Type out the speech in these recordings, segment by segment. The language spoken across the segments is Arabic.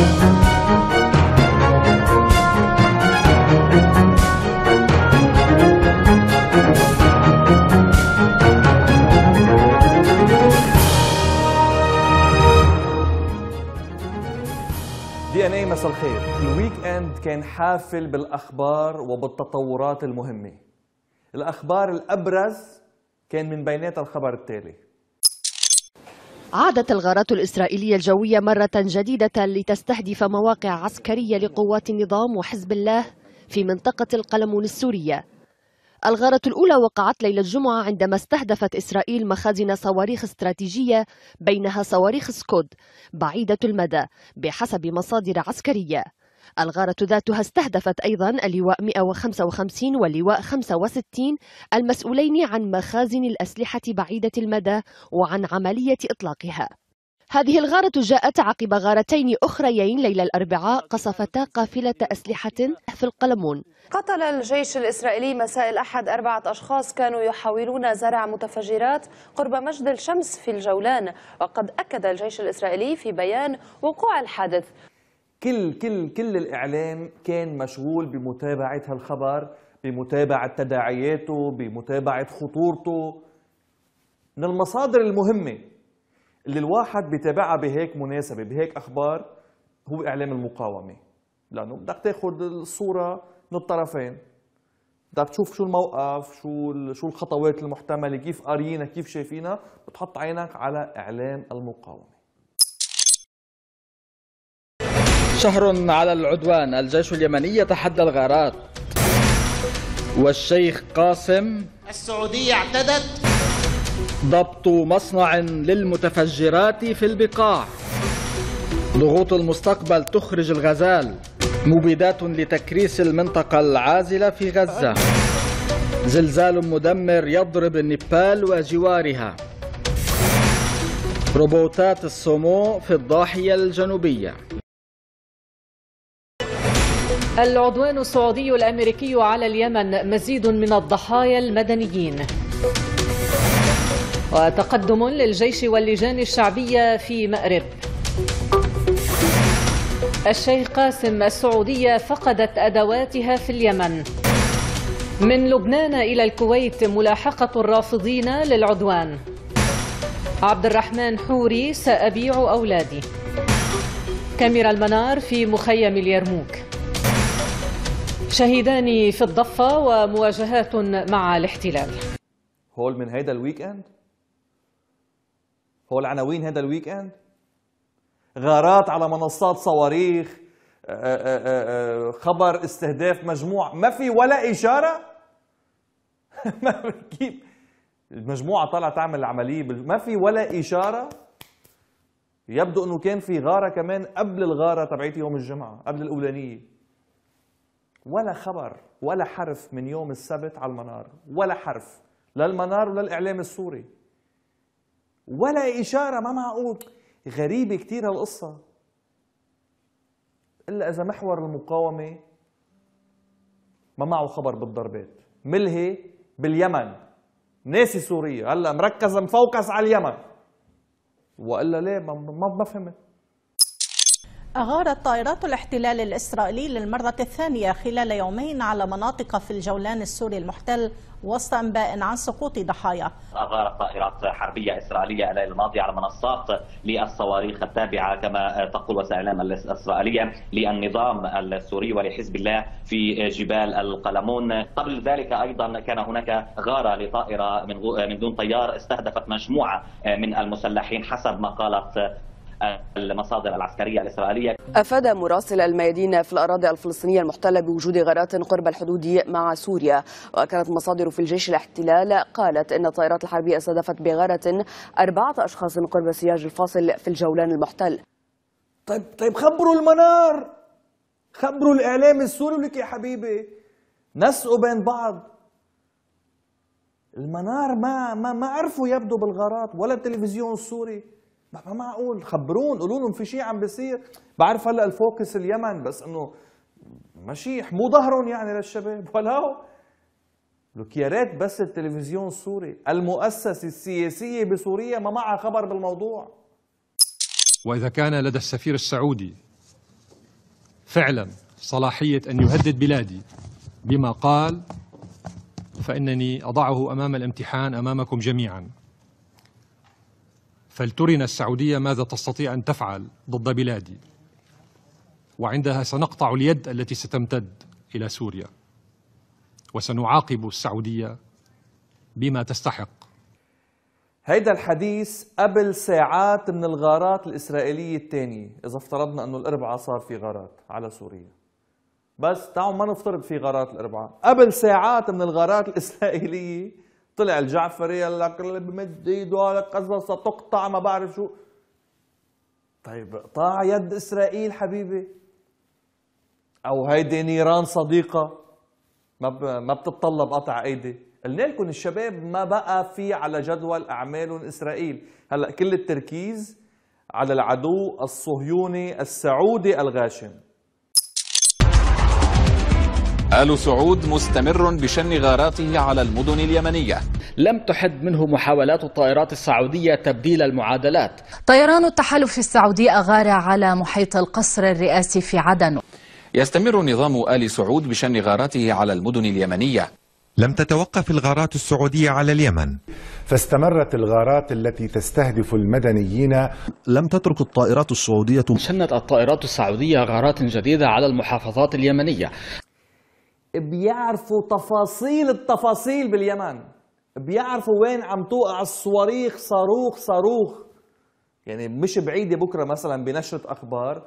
دي ان اي مساء الخير الويك اند كان حافل بالاخبار وبالتطورات المهمه الاخبار الابرز كان من بيناتها الخبر التالي عادت الغارات الإسرائيلية الجوية مرة جديدة لتستهدف مواقع عسكرية لقوات النظام وحزب الله في منطقة القلمون السورية الغارة الأولى وقعت ليلة الجمعة عندما استهدفت إسرائيل مخازن صواريخ استراتيجية بينها صواريخ سكود بعيدة المدى بحسب مصادر عسكرية الغارة ذاتها استهدفت أيضا اللواء 155 واللواء 65 المسؤولين عن مخازن الأسلحة بعيدة المدى وعن عملية إطلاقها هذه الغارة جاءت عقب غارتين أخريين ليلة الأربعاء قصفتا قافلة أسلحة في القلمون قتل الجيش الإسرائيلي مساء الأحد أربعة أشخاص كانوا يحاولون زرع متفجرات قرب مجد الشمس في الجولان وقد أكد الجيش الإسرائيلي في بيان وقوع الحادث كل كل كل الاعلام كان مشغول بمتابعه هالخبر بمتابعه تداعياته بمتابعه خطورته من المصادر المهمه اللي الواحد بيتابعها بهيك مناسبه بهيك اخبار هو اعلام المقاومه لانه بدك تاخذ الصوره من الطرفين بدك تشوف شو الموقف شو شو الخطوات المحتمله كيف قاريينها كيف شايفينها بتحط عينك على اعلام المقاومه شهر على العدوان الجيش اليمني يتحدى الغارات والشيخ قاسم السعودية اعتدت ضبط مصنع للمتفجرات في البقاع ضغوط المستقبل تخرج الغزال مبيدات لتكريس المنطقة العازلة في غزة زلزال مدمر يضرب النيبال وجوارها روبوتات الصومو في الضاحية الجنوبية العدوان السعودي الامريكي على اليمن مزيد من الضحايا المدنيين وتقدم للجيش واللجان الشعبيه في مأرب الشيخ قاسم السعوديه فقدت ادواتها في اليمن من لبنان الى الكويت ملاحقه الرافضين للعدوان عبد الرحمن حوري سأبيع أولادي كاميرا المنار في مخيم اليرموك شهيدان في الضفة ومواجهات مع الاحتلال هول من هيدا الويك اند هول عناوين هيدا الويك اند غارات على منصات صواريخ آه، آه، آه، خبر استهداف مجموع ما في ولا إشارة ما كيف المجموعة طالعة تعمل العملية ما في ولا إشارة يبدو أنه كان في غارة كمان قبل الغارة تبعيت يوم الجمعة قبل الأولانية ولا خبر ولا حرف من يوم السبت على المنار ولا حرف لا المنار ولا الإعلام السوري ولا إشارة ما معقول غريبة كثير هالقصة إلا إذا محور المقاومة ما معه خبر بالضربات ملهي باليمن ناسي سوريا هلا مركز مفوكس على اليمن والا ليه ما ما فهمت أغارت طائرات الاحتلال الإسرائيلي للمرة الثانية خلال يومين على مناطق في الجولان السوري المحتل وسط أنباء عن سقوط ضحايا أغارت طائرات حربية إسرائيلية الليلة الماضية على منصات للصواريخ التابعة كما تقول وسائل الإعلام الإسرائيلية للنظام السوري ولحزب الله في جبال القلمون قبل ذلك أيضا كان هناك غارة لطائرة من دون طيار استهدفت مجموعة من المسلحين حسب ما قالت المصادر العسكرية الإسرائيلية أفاد مراسل الميادين في الأراضي الفلسطينية المحتلة بوجود غارات قرب الحدود مع سوريا وكانت مصادر في الجيش الاحتلال قالت أن الطائرات الحربية استهدفت بغارة أربعة أشخاص قرب سياج الفاصل في الجولان المحتل طيب طيب خبروا المنار خبروا الإعلام السوري لك يا حبيبي نسقوا بين بعض المنار ما ما ما عرفوا يبدو بالغارات ولا التلفزيون السوري ما معقول خبرون قولوا لهم في شيء عم بيصير بعرف هلا الفوكس اليمن بس انه ماشي مو ظهرهم يعني للشباب ولو لك يا ريت بس التلفزيون السوري المؤسسة السياسية بسوريا ما معها خبر بالموضوع وإذا كان لدى السفير السعودي فعلا صلاحية أن يهدد بلادي بما قال فإنني أضعه أمام الامتحان أمامكم جميعاً فلترنا السعودية ماذا تستطيع أن تفعل ضد بلادي وعندها سنقطع اليد التي ستمتد إلى سوريا وسنعاقب السعودية بما تستحق هيدا الحديث قبل ساعات من الغارات الإسرائيلية الثانية إذا افترضنا أنه الأربعة صار في غارات على سوريا بس تعالوا ما نفترض في غارات الأربعة قبل ساعات من الغارات الإسرائيلية طلع الجعفري قال لك اللي بمد ايده كذا ستقطع ما بعرف شو طيب اقطع يد اسرائيل حبيبي او هيدي نيران صديقه ما ما بتتطلب قطع ايدي قلنا لكم الشباب ما بقى في على جدول اعمالهم اسرائيل هلا كل التركيز على العدو الصهيوني السعودي الغاشم آل سعود مستمر بشن غاراته على المدن اليمنية لم تحد منه محاولات الطائرات السعودية تبديل المعادلات طيران التحالف السعودي أغار على محيط القصر الرئاسي في عدن يستمر نظام آل سعود بشن غاراته على المدن اليمنية لم تتوقف الغارات السعودية على اليمن فاستمرت الغارات التي تستهدف المدنيين لم تترك الطائرات السعودية شنت الطائرات السعودية غارات جديدة على المحافظات اليمنية بيعرفوا تفاصيل التفاصيل باليمن بيعرفوا وين عم توقع الصواريخ صاروخ صاروخ يعني مش بعيده بكره مثلا بنشره اخبار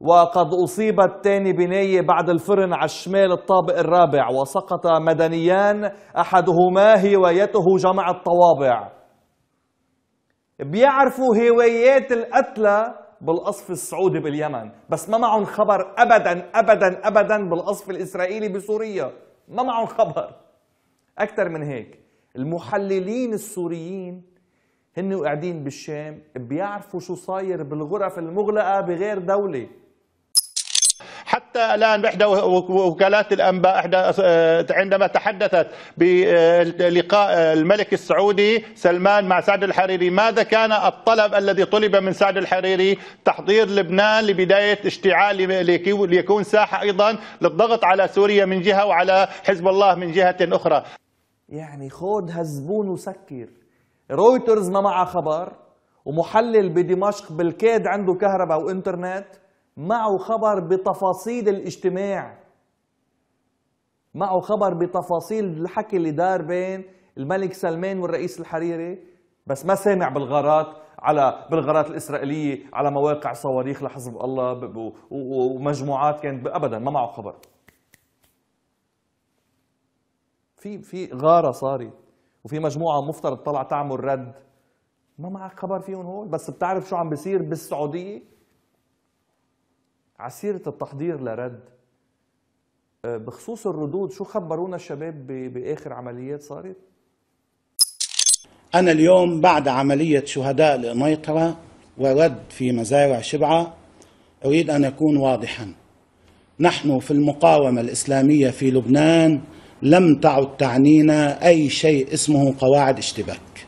وقد اصيبت تاني بنيه بعد الفرن على الشمال الطابق الرابع وسقط مدنيان احدهما هوايته جمع الطوابع بيعرفوا هوايات القتلى بالقصف السعودي باليمن بس ما معهم خبر ابدا ابدا ابدا بالقصف الاسرائيلي بسوريا ما معهم خبر اكثر من هيك المحللين السوريين هن قاعدين بالشام بيعرفوا شو صاير بالغرف المغلقه بغير دوله حتى الآن إحدى وكالات الأنباء إحدى عندما تحدثت بلقاء الملك السعودي سلمان مع سعد الحريري ماذا كان الطلب الذي طلب من سعد الحريري تحضير لبنان لبداية اشتعال ليكون ساحة أيضا للضغط على سوريا من جهة وعلى حزب الله من جهة أخرى يعني خود هزبون وسكر رويترز ما معها خبر ومحلل بدمشق بالكاد عنده كهرباء وانترنت معه خبر بتفاصيل الاجتماع معه خبر بتفاصيل الحكي اللي دار بين الملك سلمان والرئيس الحريري بس ما سامع بالغارات على بالغارات الإسرائيلية على مواقع صواريخ لحزب الله ومجموعات كانت أبدا ما معه خبر في في غارة صارت وفي مجموعة مفترض طلع تعمل رد ما معك خبر فيهم هول بس بتعرف شو عم بيصير بالسعودية عسيرة التحضير لرد آه، بخصوص الردود شو خبرونا الشباب باخر عمليات صارت؟ انا اليوم بعد عمليه شهداء القنيطره ورد في مزارع شبعه اريد ان اكون واضحا. نحن في المقاومه الاسلاميه في لبنان لم تعد تعنينا اي شيء اسمه قواعد اشتباك.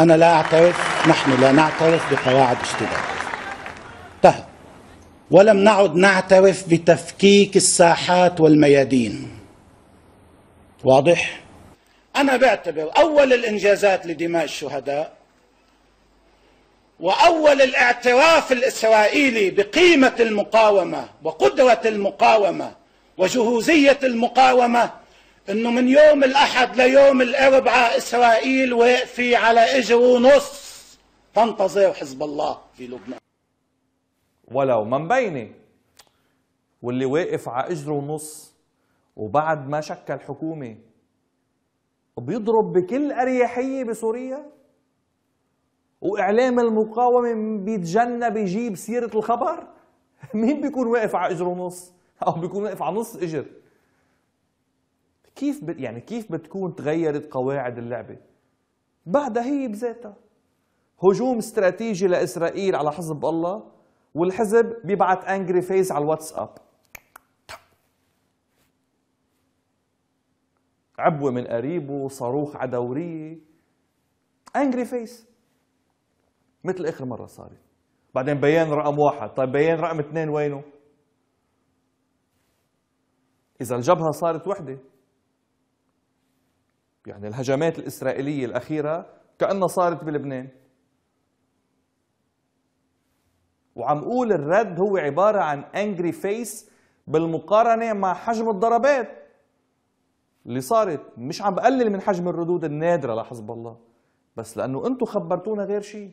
انا لا اعترف نحن لا نعترف بقواعد اشتباك. ولم نعد نعترف بتفكيك الساحات والميادين واضح انا بعتبر اول الانجازات لدماء الشهداء واول الاعتراف الاسرائيلي بقيمه المقاومه وقدره المقاومه وجهوزيه المقاومه انه من يوم الاحد ليوم الاربعاء اسرائيل واقفه على اجر ونص تنتظر حزب الله في لبنان ولو ما مبينه واللي واقف على اجره ونص وبعد ما شكل حكومه بيضرب بكل اريحيه بسوريا واعلام المقاومه بيتجنى بيجيب سيره الخبر مين بيكون واقف على اجره ونص او بيكون واقف على نص اجر كيف ب... يعني كيف بتكون تغيرت قواعد اللعبه بعدها هي بذاتها هجوم استراتيجي لاسرائيل على حزب الله والحزب بيبعت انجري فيس على الواتساب عبوة من قريبه صاروخ عدورية انجري فيس مثل اخر مرة صارت بعدين بيان رقم واحد طيب بيان رقم اثنين وينه اذا الجبهة صارت وحدة يعني الهجمات الإسرائيلية الأخيرة كأنها صارت بلبنان وعم قول الرد هو عبارة عن angry face بالمقارنة مع حجم الضربات اللي صارت مش عم بقلل من حجم الردود النادرة لحزب الله بس لأنه أنتم خبرتونا غير شيء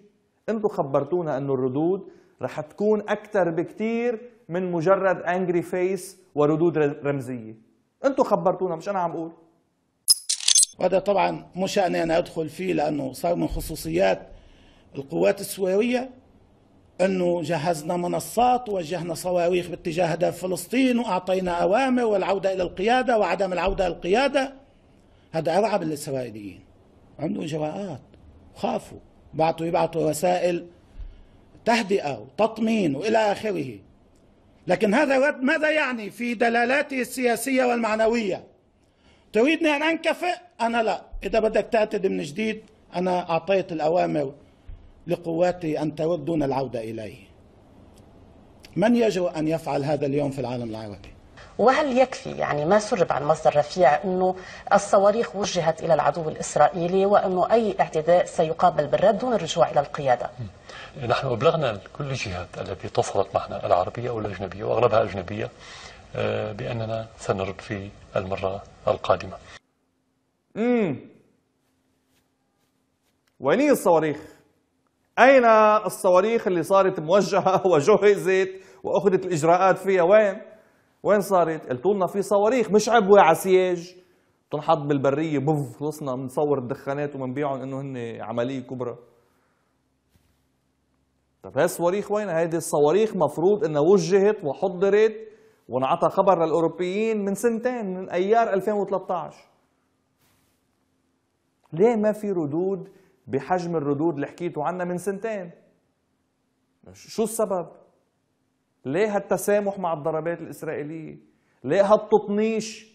أنتم خبرتونا أنه الردود رح تكون أكثر بكتير من مجرد angry face وردود رمزية أنتم خبرتونا مش أنا عم بقول وهذا طبعا مش أنا أدخل فيه لأنه صار من خصوصيات القوات السورية أنه جهزنا منصات ووجهنا صواريخ باتجاه هدف فلسطين وأعطينا أوامر والعودة إلى القيادة وعدم العودة إلى القيادة هذا أرعب الإسرائيليين عندهم إجراءات خافوا بعثوا يبعثوا رسائل تهدئة وتطمين وإلى آخره لكن هذا الرد ماذا يعني في دلالاته السياسية والمعنوية تريدني أن أنكفئ أنا لا إذا بدك تعتد من جديد أنا أعطيت الأوامر لقواتي أن تودون العودة إليه من يجب أن يفعل هذا اليوم في العالم العربي؟ وهل يكفي يعني ما سرب عن مصدر رفيع انه الصواريخ وجهت الى العدو الاسرائيلي وانه اي اعتداء سيقابل بالرد دون الرجوع الى القياده؟ نحن ابلغنا كل الجهات التي تفاوضت معنا العربيه أو الأجنبية واغلبها اجنبيه آه، باننا سنرد في المره القادمه. امم وين الصواريخ؟ أين الصواريخ اللي صارت موجهة وجهزت وأخذت الإجراءات فيها وين؟ وين صارت؟ قلتوا لنا في صواريخ مش عبوة على سياج بتنحط بالبرية بوف خلصنا بنصور الدخانات وبنبيعهم إنه هن عملية كبرى طيب هاي الصواريخ وين؟ هيدي الصواريخ مفروض إنها وجهت وحضرت وانعطى خبر للأوروبيين من سنتين من أيار 2013 ليه ما في ردود بحجم الردود اللي حكيتوا عنها من سنتين شو السبب؟ ليه هالتسامح مع الضربات الإسرائيلية؟ ليه هالتطنيش؟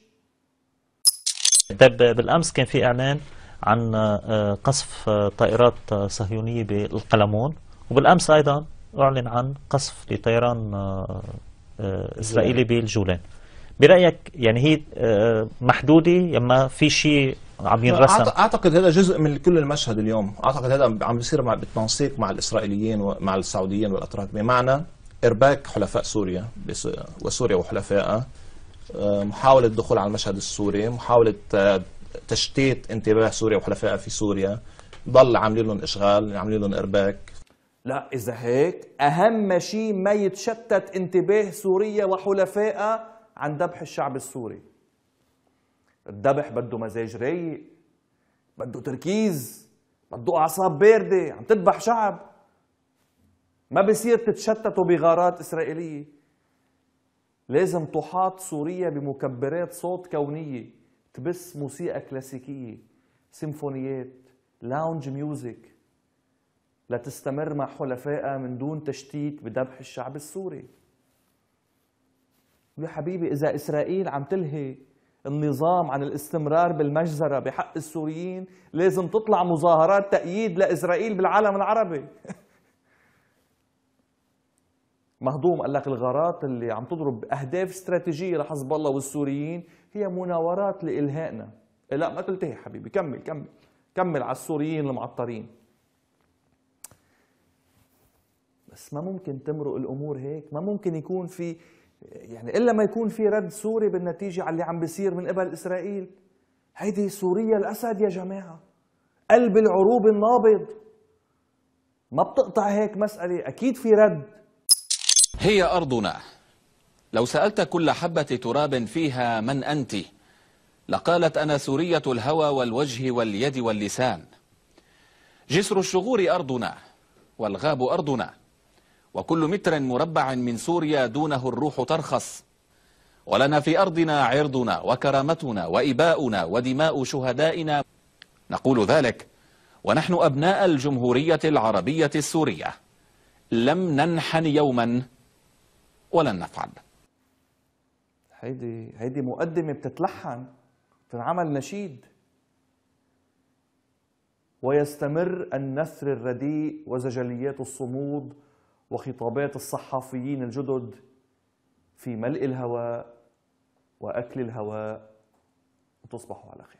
طيب بالأمس كان في إعلان عن آه، قصف آه، طائرات آه، صهيونية بالقلمون وبالأمس أيضا أعلن عن قصف لطيران إسرائيلي بالجولان برايك يعني هي آه، محدوده لما في شيء عم ينرسم اعتقد هذا جزء من كل المشهد اليوم اعتقد هذا عم بيصير مع بالتنسيق مع الاسرائيليين ومع السعوديين والاتراك بمعنى ارباك حلفاء سوريا وسوريا وحلفائها آه، محاوله الدخول على المشهد السوري محاوله آه، تشتيت انتباه سوريا وحلفائها في سوريا ضل عاملين لهم اشغال عاملين لهم ارباك لا اذا هيك اهم شيء ما يتشتت انتباه سوريا وحلفائها عن ذبح الشعب السوري الذبح بده مزاج رايق بده تركيز بده اعصاب بارده عم تذبح شعب ما بصير تتشتتوا بغارات اسرائيليه لازم تحاط سوريا بمكبرات صوت كونيه تبث موسيقى كلاسيكيه سيمفونيات لاونج ميوزك لتستمر مع حلفائها من دون تشتيت بذبح الشعب السوري يا حبيبي إذا إسرائيل عم تلهي النظام عن الاستمرار بالمجزرة بحق السوريين لازم تطلع مظاهرات تأييد لإسرائيل بالعالم العربي مهضوم قال لك الغارات اللي عم تضرب أهداف استراتيجية لحزب الله والسوريين هي مناورات لإلهائنا إيه، لا ما تلتهي حبيبي كمل كمل كمل على السوريين المعطرين بس ما ممكن تمرق الأمور هيك ما ممكن يكون في يعني الا ما يكون في رد سوري بالنتيجه على اللي عم بيصير من قبل اسرائيل هيدي سوريا الاسد يا جماعه قلب العروب النابض ما بتقطع هيك مساله اكيد في رد هي ارضنا لو سالت كل حبه تراب فيها من انت لقالت انا سوريه الهوى والوجه واليد واللسان جسر الشغور ارضنا والغاب ارضنا وكل متر مربع من سوريا دونه الروح ترخص ولنا في أرضنا عرضنا وكرامتنا وإباؤنا ودماء شهدائنا نقول ذلك ونحن أبناء الجمهورية العربية السورية لم ننحن يوما ولن نفعل هيدي هيدي مقدمة بتتلحن بتنعمل نشيد ويستمر النثر الرديء وزجليات الصمود وخطابات الصحافيين الجدد في ملء الهواء وأكل الهواء وتصبحوا على خير